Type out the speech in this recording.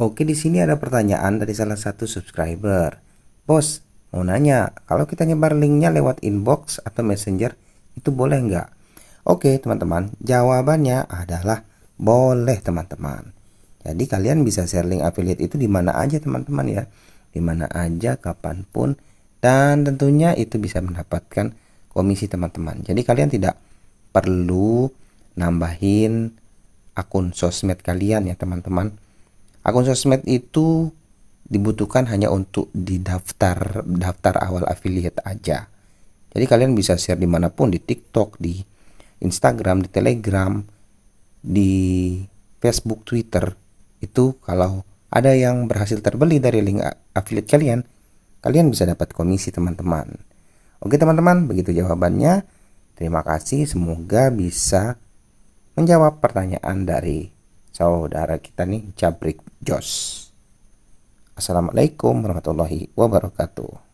Oke, di sini ada pertanyaan dari salah satu subscriber. Bos, mau nanya, kalau kita nyebar linknya lewat inbox atau messenger, itu boleh nggak? Oke, teman-teman, jawabannya adalah boleh, teman-teman. Jadi kalian bisa share link affiliate itu di mana aja, teman-teman ya. Di mana aja, kapanpun, dan tentunya itu bisa mendapatkan komisi, teman-teman. Jadi kalian tidak perlu nambahin akun sosmed kalian ya, teman-teman Akun sosmed itu dibutuhkan hanya untuk di daftar daftar awal affiliate aja. Jadi kalian bisa share dimanapun di TikTok, di Instagram, di Telegram, di Facebook, Twitter. Itu kalau ada yang berhasil terbeli dari link affiliate kalian, kalian bisa dapat komisi teman-teman. Oke teman-teman, begitu jawabannya. Terima kasih, semoga bisa menjawab pertanyaan dari saudara kita nih, Jabrik Jos. Assalamualaikum warahmatullahi wabarakatuh.